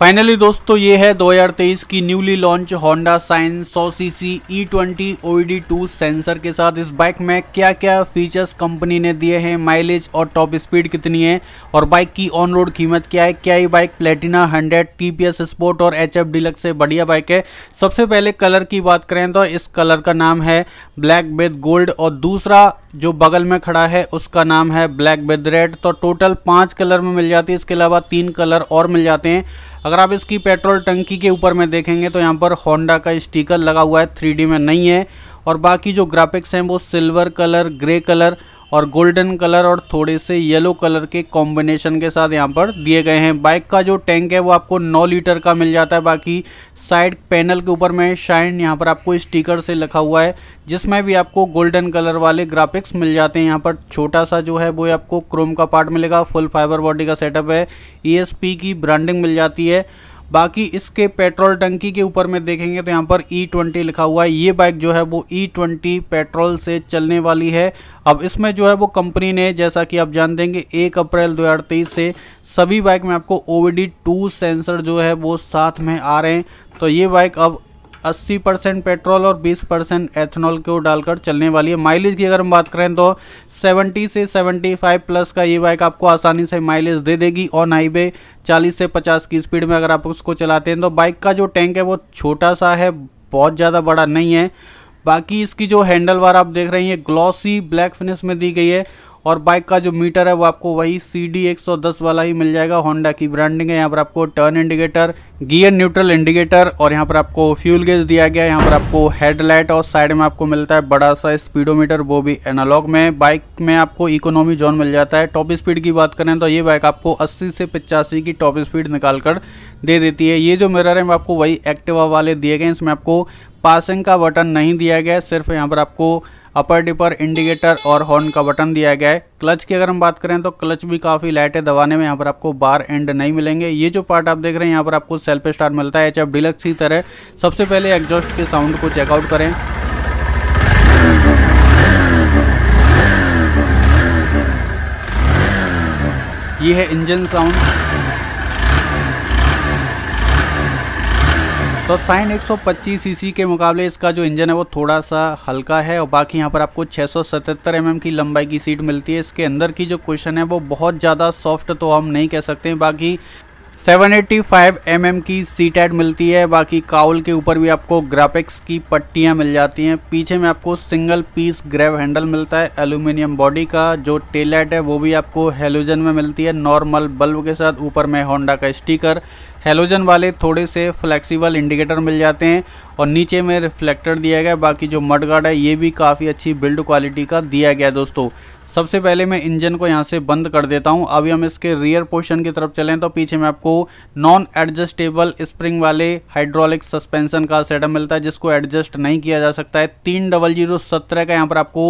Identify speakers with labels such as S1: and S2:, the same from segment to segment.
S1: finally दोस्तों ये है 2023 की newly launch Honda Shine 100 CC E twenty OBD two sensor के साथ इस बाइक में क्या क्या फीचर्स कंपनी ने दिए हैं माइलेज और टॉप स्पीड कितनी है और बाइक की ऑन रोड कीमत क्या है क्या ये बाइक प्लेटिना 100 टीपीएस स्पोर्ट और एच एफ डिलक्स से बढ़िया बाइक है सबसे पहले कलर की बात करें तो इस कलर का नाम है ब्लैक विद गोल्ड और दूसरा जो बगल में खड़ा है उसका नाम है ब्लैक विद रेड तो टोटल पांच कलर में मिल जाती है इसके अलावा तीन कलर और मिल जाते हैं अगर आप इसकी पेट्रोल टंकी के ऊपर में देखेंगे तो यहाँ पर होंडा का स्टिकर लगा हुआ है थ्री में नहीं है और बाकी जो ग्राफिक्स हैं वो सिल्वर कलर ग्रे कलर और गोल्डन कलर और थोड़े से येलो कलर के कॉम्बिनेशन के साथ यहाँ पर दिए गए हैं बाइक का जो टैंक है वो आपको 9 लीटर का मिल जाता है बाकी साइड पैनल के ऊपर में शाइन यहाँ पर आपको स्टिकर से लिखा हुआ है जिसमें भी आपको गोल्डन कलर वाले ग्राफिक्स मिल जाते हैं यहाँ पर छोटा सा जो है वो आपको क्रोम का पार्ट मिलेगा फुल फाइबर बॉडी का सेटअप है ई e की ब्रांडिंग मिल जाती है बाकी इसके पेट्रोल टंकी के ऊपर में देखेंगे तो यहाँ पर ई e ट्वेंटी लिखा हुआ है ये बाइक जो है वो ई e ट्वेंटी पेट्रोल से चलने वाली है अब इसमें जो है वो कंपनी ने जैसा कि आप जान देंगे एक अप्रैल 2023 से सभी बाइक में आपको ओ टू सेंसर जो है वो साथ में आ रहे हैं तो ये बाइक अब अस्सी परसेंट पेट्रोल और बीस परसेंट एथेनॉल को डालकर चलने वाली है माइलेज की अगर हम बात करें तो सेवेंटी से सेवेंटी फाइव प्लस का ये बाइक आपको आसानी से माइलेज दे देगी ऑन हाईवे चालीस से पचास की स्पीड में अगर आप उसको चलाते हैं तो बाइक का जो टैंक है वो छोटा सा है बहुत ज़्यादा बड़ा नहीं है बाकी इसकी जो हैंडल बार आप देख रहे हैं ग्लॉसी ब्लैक फिनिश में दी गई है और बाइक का जो मीटर है वो आपको वही सी डी एक सौ दस वाला ही मिल जाएगा होंडा की ब्रांडिंग है यहाँ पर आपको turn indicator gear neutral indicator और यहाँ पर आपको फ्यूल गेज दिया गया है यहाँ पर आपको हेडलाइट और साइड में आपको मिलता है बड़ा सा स्पीडोमीटर वो भी एनालॉग में बाइक में आपको इकोनॉमी जोन मिल जाता है टॉप स्पीड की बात करें तो ये बाइक आपको अस्सी से पिचासी की टॉप स्पीड निकाल कर दे देती है ये जो मिररर है आपको वही एक्टिवा वाले दिए गए इसमें आपको पासिंग का बटन नहीं दिया गया सिर्फ यहाँ पर आपको अपर डिपर इंडिकेटर और हॉर्न का बटन दिया गया है क्लच की अगर हम बात करें तो क्लच भी काफ़ी लाइट है दबाने में यहाँ पर आपको बार एंड नहीं मिलेंगे ये जो पार्ट आप देख रहे हैं यहाँ पर आपको सेल्फ स्टार मिलता है एच एफ डिलक्स की तरह सबसे पहले एग्जॉस्ट के साउंड को चेकआउट करें ये है इंजन साउंड तो साइन 125 सीसी के मुकाबले इसका जो इंजन है वो थोड़ा सा हल्का है और बाकी यहाँ पर आपको 677 एमएम की लंबाई की सीट मिलती है इसके अंदर की जो क्वेश्चन है वो बहुत ज़्यादा सॉफ्ट तो हम नहीं कह सकते बाकी 785 mm की सीट एड मिलती है बाकी काउल के ऊपर भी आपको ग्राफिक्स की पट्टियाँ मिल जाती हैं पीछे में आपको सिंगल पीस ग्रेव हैंडल मिलता है एल्यूमिनियम बॉडी का जो टेल लाइट है वो भी आपको हेलोजन में मिलती है नॉर्मल बल्ब के साथ ऊपर में होंडा का स्टिकर हेलोजन वाले थोड़े से फ्लेक्सिबल इंडिकेटर मिल जाते हैं और नीचे में रिफ्लेक्टर दिया गया बाकी जो मड गार्ड है ये भी काफ़ी अच्छी बिल्ड क्वालिटी का दिया गया दोस्तों सबसे पहले मैं इंजन को यहाँ से बंद कर देता हूँ अभी हम इसके रियर पोर्शन की तरफ चलें तो पीछे में आपको नॉन एडजस्टेबल स्प्रिंग वाले हाइड्रोलिक सस्पेंशन का सेटअप मिलता है जिसको एडजस्ट नहीं किया जा सकता है तीन डबल जीरो सत्रह का यहाँ पर आपको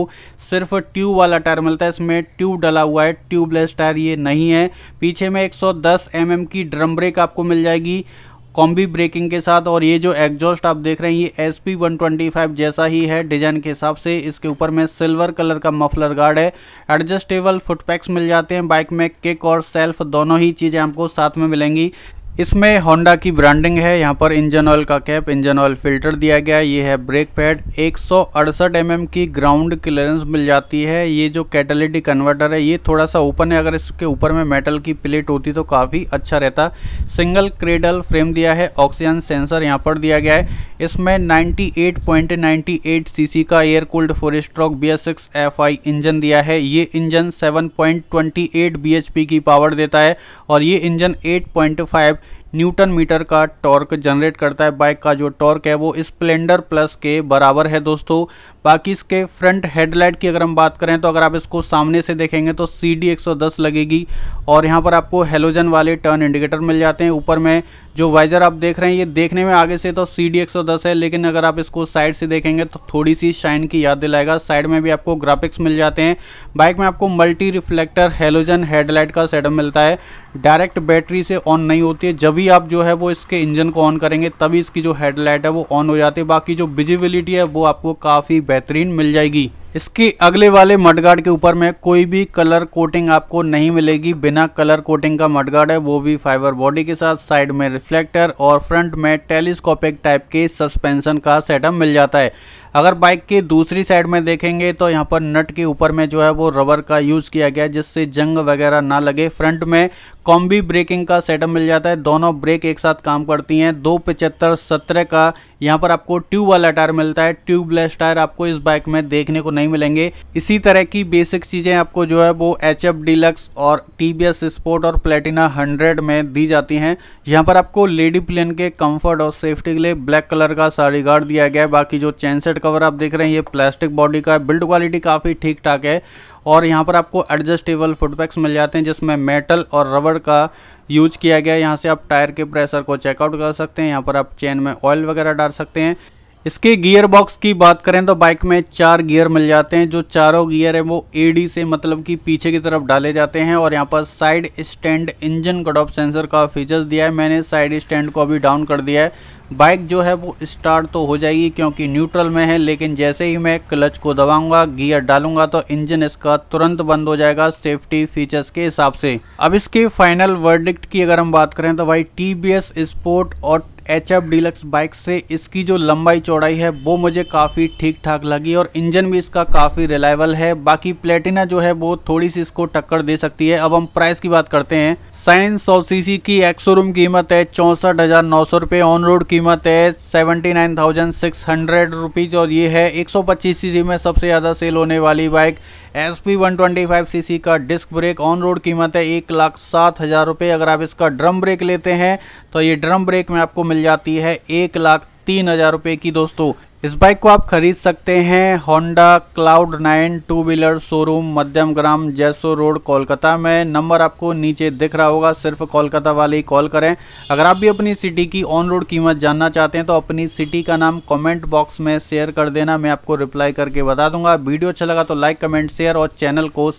S1: सिर्फ ट्यूब वाला टायर मिलता है इसमें ट्यूब डला हुआ है ट्यूबलेस टायर ये नहीं है पीछे में एक सौ दस mm की ड्रम ब्रेक आपको मिल मिल जाएगी कॉम्बी ब्रेकिंग के साथ और ये जो एग्जॉस्ट आप देख रहे हैं ये S P one twenty five जैसा ही है डिजाइन के हिसाब से इसके ऊपर में सिल्वर कलर का मफलर गार्ड है एडजस्टेबल फुटपैक्स मिल जाते हैं बाइक में किक और सेल्फ दोनों ही चीज़ें आपको साथ में मिलेंगी इसमें होंडा की ब्रांडिंग है यहाँ पर इंजन ऑयल का कैप इंजन ऑयल फिल्टर दिया गया है ये है ब्रेक पैड एक सौ mm की ग्राउंड क्लियरेंस मिल जाती है ये जो कैटेलिटिक कन्वर्टर है ये थोड़ा सा ओपन है अगर इसके ऊपर में मेटल की प्लेट होती तो काफ़ी अच्छा रहता सिंगल क्रेडल फ्रेम दिया है ऑक्सीजन सेंसर यहाँ पर दिया गया है इसमें नाइन्टी एट का air cooled four stroke B S six F I engine दिया है ये इंजन सेवन पॉइंट की पावर देता है और ये इंजन एट न्यूटन मीटर का टॉर्क जनरेट करता है बाइक का जो टॉर्क है वो स्प्लेंडर प्लस के बराबर है दोस्तों बाकी इसके फ्रंट हेडलाइट की अगर हम बात करें तो अगर आप इसको सामने से देखेंगे तो सी डी लगेगी और यहाँ पर आपको हेलोजन वाले टर्न इंडिकेटर मिल जाते हैं ऊपर में जो वाइजर आप देख रहे हैं ये देखने में आगे से तो सी डी है लेकिन अगर आप इसको साइड से देखेंगे तो थोड़ी सी शाइन की याद दिलाएगा साइड में भी आपको ग्राफिक्स मिल जाते हैं बाइक में आपको मल्टी रिफ्लेक्टर हेलोजन हेडलाइट का सेटअप मिलता है डायरेक्ट बैटरी से ऑन नहीं होती है जब भी आप जो है वो इसके इंजन को ऑन करेंगे तभी इसकी जो हेडलाइट है वो ऑन हो जाती है बाकी जो विजिबिलिटी है वो आपको काफ़ी बेहतरीन मिल जाएगी इसके अगले वाले मडगार्ड के ऊपर में कोई भी कलर कोटिंग आपको नहीं मिलेगी बिना कलर कोटिंग का मडगार्ड है वो भी फाइबर बॉडी के साथ साइड में रिफ्लेक्टर और फ्रंट में टेलीस्कोपिक टाइप के सस्पेंशन का सेटअप मिल जाता है अगर बाइक की दूसरी साइड में देखेंगे तो यहाँ पर नट के ऊपर में जो है वो रबर का यूज़ किया गया जिससे जंग वगैरह ना लगे फ्रंट में कॉम्बी ब्रेकिंग का सेटअप मिल जाता है दोनों ब्रेक एक साथ काम करती हैं दो पचहत्तर सत्रह का यहाँ पर आपको ट्यूब वाला टायर मिलता है ट्यूबलेस टायर आपको इस बाइक में देखने को नहीं मिलेंगे इसी तरह की बेसिक चीज़ें आपको जो है वो एच एफ डिलक्स और टी बी एस स्पोर्ट और प्लेटिना हंड्रेड में दी जाती हैं यहाँ पर आपको लेडी प्लेन के कम्फर्ट और सेफ्टी के लिए ब्लैक कलर का साड़ी गार्ड दिया गया है बाकी जो चैनसेट कवर आप देख रहे हैं ये प्लास्टिक बॉडी का है बिल्ड क्वालिटी काफ़ी ठीक ठाक है और यहाँ पर आपको एडजस्टेबल फुटपैक्स मिल जाते हैं जिसमें मेटल और रबड़ का यूज किया गया है यहाँ से आप टायर के प्रेशर को चेकआउट कर सकते हैं यहाँ पर आप चेन में ऑयल वगैरह डाल सकते हैं इसके गियर बॉक्स की बात करें तो बाइक में चार गियर मिल जाते हैं जो चारों गियर है वो एडी से मतलब कि पीछे की तरफ डाले जाते हैं और यहाँ पर side stand engine cut off sensor का फीचर्स दिया है मैंने साइड स्टैंड को अभी डाउन कर दिया है बाइक जो है वो स्टार्ट तो हो जाएगी क्योंकि न्यूट्रल में है लेकिन जैसे ही मैं क्लच को दबाऊंगा गियर डालूंगा तो इंजन इसका तुरंत बंद हो जाएगा सेफ्टी फीचर्स के हिसाब से अब इसके फाइनल वर्डिक्ट की अगर हम बात करें तो भाई टी बी एस स्पोर्ट और एच एफ डीलक्स बाइक से इसकी जो लंबाई चौड़ाई है वो मुझे काफ़ी ठीक ठाक लगी और इंजन भी इसका काफ़ी रिलायबल है बाकी प्लेटिना जो है वो थोड़ी सी इसको टक्कर दे सकती है अब हम प्राइस की बात करते हैं साइंस सौ सी की एक्सोरूम कीमत है चौंसठ हज़ार नौ सौ रुपये ऑन रोड कीमत है seventy nine thousand six hundred rupees और ये है एक सौ पच्चीस सीसी में सबसे ज़्यादा सेल होने वाली bike S P one twenty five का डिस्क ब्रेक ऑन रोड कीमत है एक लाख सात हज़ार रुपये अगर आप इसका ड्रम ब्रेक लेते हैं तो ये ड्रम ब्रेक में आपको मिल जाती है एक लाख तीन हज़ार रुपये की दोस्तों इस बाइक को आप खरीद सकते हैं Honda Cloud Nine two wheeler showroom Madhyamgram जैसो रोड कोलकाता में नंबर आपको नीचे दिख रहा होगा सिर्फ कोलकाता वाले ही कॉल करें अगर आप भी अपनी सिटी की ऑन रोड कीमत जानना चाहते हैं तो अपनी सिटी का नाम कमेंट बॉक्स में शेयर कर देना मैं आपको रिप्लाई करके बता दूंगा वीडियो अच्छा लगा तो लाइक कमेंट शेयर और चैनल को